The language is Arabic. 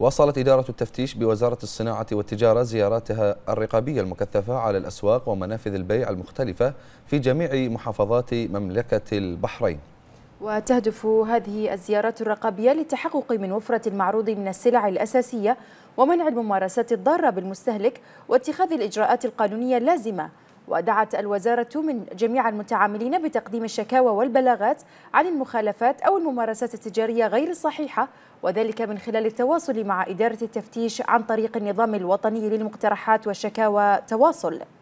واصلت إدارة التفتيش بوزارة الصناعة والتجارة زياراتها الرقابية المكثفة على الأسواق ومنافذ البيع المختلفة في جميع محافظات مملكة البحرين وتهدف هذه الزيارات الرقابية للتحقق من وفرة المعروض من السلع الأساسية ومنع الممارسات الضارة بالمستهلك واتخاذ الإجراءات القانونية اللازمة ودعت الوزارة من جميع المتعاملين بتقديم الشكاوى والبلاغات عن المخالفات أو الممارسات التجارية غير الصحيحة وذلك من خلال التواصل مع إدارة التفتيش عن طريق النظام الوطني للمقترحات والشكاوى تواصل